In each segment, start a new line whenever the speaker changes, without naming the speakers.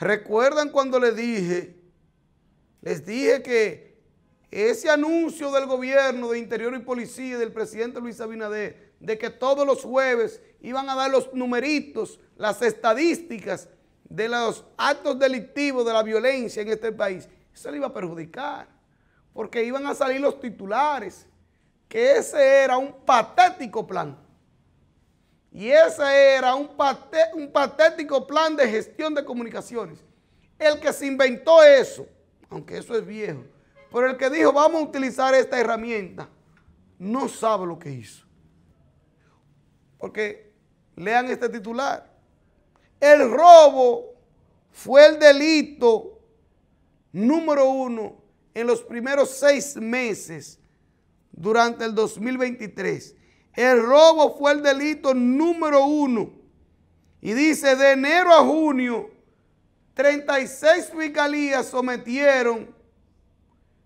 ¿Recuerdan cuando les dije? Les dije que ese anuncio del gobierno de Interior y Policía del presidente Luis Abinader de que todos los jueves iban a dar los numeritos, las estadísticas de los actos delictivos de la violencia en este país, eso le iba a perjudicar, porque iban a salir los titulares, que ese era un patético plan. Y ese era un, patético plan de gestión de comunicaciones. El que se inventó eso, aunque eso es viejo, pero el que dijo vamos a utilizar esta herramienta, no sabe lo que hizo. Porque lean este titular. El robo fue el delito número uno en los primeros seis meses durante el 2023 el robo fue el delito número uno. Y dice, de enero a junio, 36 fiscalías sometieron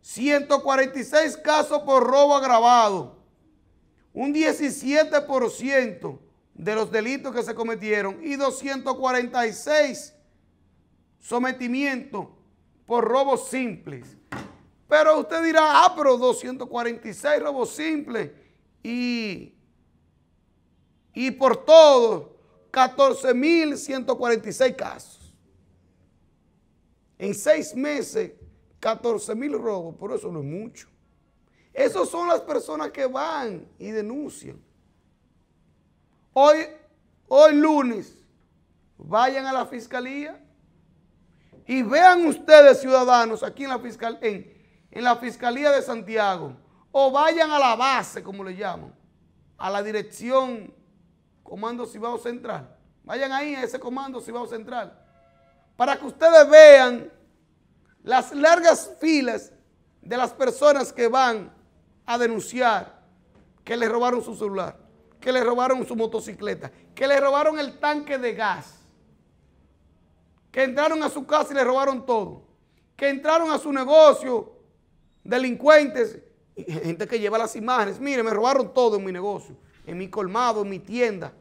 146 casos por robo agravado. Un 17% de los delitos que se cometieron y 246 sometimientos por robos simples. Pero usted dirá, ah, pero 246 robos simples y y por todo, 14.146 casos. En seis meses, 14.000 robos, Por eso no es mucho. Esas son las personas que van y denuncian. Hoy, hoy lunes, vayan a la fiscalía y vean ustedes, ciudadanos, aquí en la, fiscal, en, en la Fiscalía de Santiago, o vayan a la base, como le llaman, a la dirección Comando Cibao Central. Vayan ahí a ese comando Cibao Central. Para que ustedes vean las largas filas de las personas que van a denunciar que le robaron su celular, que le robaron su motocicleta, que le robaron el tanque de gas, que entraron a su casa y le robaron todo, que entraron a su negocio, delincuentes, gente que lleva las imágenes, mire, me robaron todo en mi negocio en mi colmado, en mi tienda.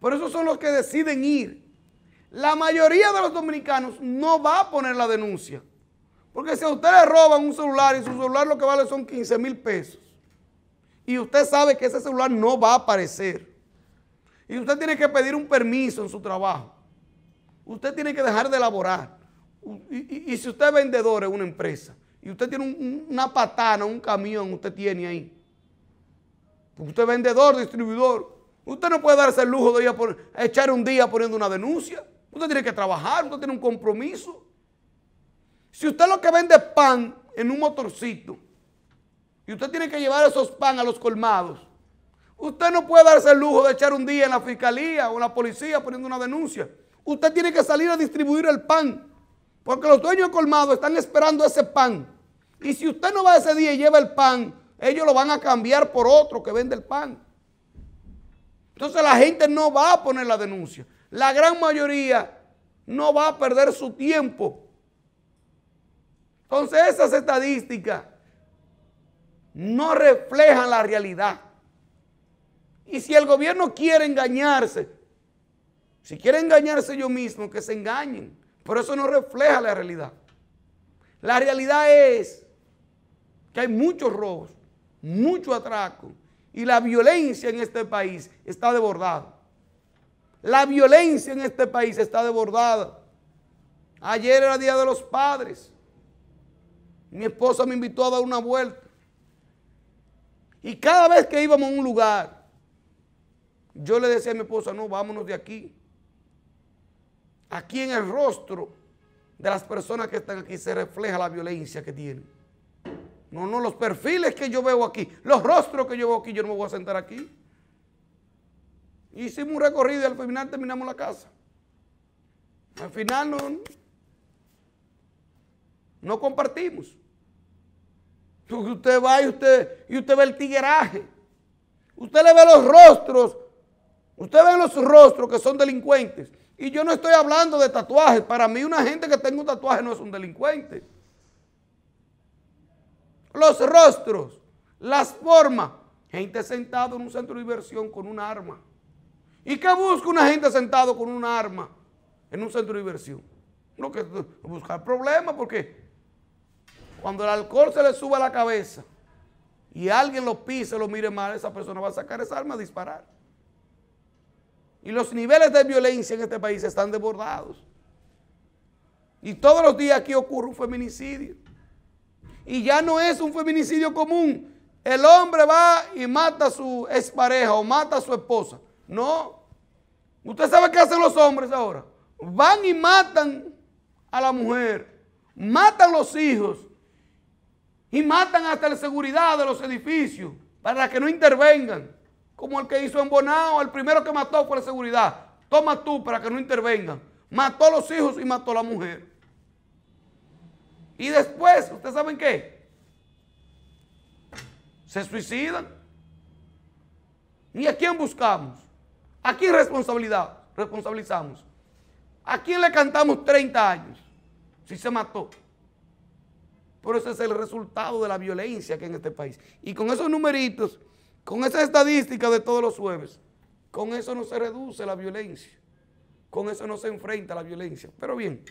Por eso son los que deciden ir. La mayoría de los dominicanos no va a poner la denuncia. Porque si a usted le roban un celular y su celular lo que vale son 15 mil pesos, y usted sabe que ese celular no va a aparecer, y usted tiene que pedir un permiso en su trabajo, usted tiene que dejar de elaborar. Y, si usted es vendedor en una empresa, y usted tiene una patana, un camión, usted tiene ahí, usted es vendedor, distribuidor. Usted no puede darse el lujo de echar un día poniendo una denuncia. Usted tiene que trabajar, usted tiene un compromiso. Si usted lo que vende es pan en un motorcito y usted tiene que llevar esos pan a los colmados, usted no puede darse el lujo de echar un día en la fiscalía o en la policía poniendo una denuncia. Usted tiene que salir a distribuir el pan porque los dueños colmados están esperando ese pan. Y si usted no va ese día y lleva el pan, ellos lo van a cambiar por otro que vende el pan. Entonces la gente no va a poner la denuncia. La gran mayoría no va a perder su tiempo. Entonces esas estadísticas no reflejan la realidad. Y si el gobierno quiere engañarse, si quiere engañarse yo mismo, que se engañen. Pero eso no refleja la realidad. La realidad es que hay muchos robos mucho atraco y la violencia en este país está desbordada. La violencia en este país está desbordada. Ayer era Día de los Padres. Mi esposa me invitó a dar una vuelta. Y cada vez que íbamos a un lugar, yo le decía a mi esposa, no, vámonos de aquí. Aquí en el rostro de las personas que están aquí se refleja la violencia que tienen. No, no, los perfiles que yo veo aquí, los rostros que yo veo aquí, yo no me voy a sentar aquí. Hicimos un recorrido y al final terminamos la casa. Al final no, compartimos. usted va y usted, y usted ve el tigueraje. Usted le ve los rostros. Usted ve los rostros que son delincuentes. Y yo no estoy hablando de tatuajes. Para mí una gente que tenga un tatuaje no es un delincuente los rostros, las formas. Gente sentada en un centro de diversión con un arma. ¿Y qué busca una gente sentada con un arma en un centro de diversión? Lo que buscar problemas porque cuando el alcohol se le suba a la cabeza y alguien lo pise, lo mire mal, esa persona va a sacar esa arma a disparar. Y los niveles de violencia en este país están desbordados. Y todos los días aquí ocurre un feminicidio. Y ya no es un feminicidio común. El hombre va y mata a su expareja o mata a su esposa. No. Usted sabe qué hacen los hombres ahora. Van y matan a la mujer, matan los hijos y matan hasta la seguridad de los edificios para que no intervengan. Como el que hizo en Bonao, el primero que mató fue la seguridad. Toma tú para que no intervengan. Mató a los hijos y mató a la mujer. Y después, ¿ustedes saben qué? Se suicidan. ¿Y a quién buscamos? ¿A quién responsabilidad, responsabilizamos? ¿A quién le cantamos 30 años si se mató? Pero ese es el resultado de la violencia que en este país. Y con esos numeritos, con esa estadística de todos los jueves, con eso no se reduce la violencia. Con eso no se enfrenta la violencia. Pero bien.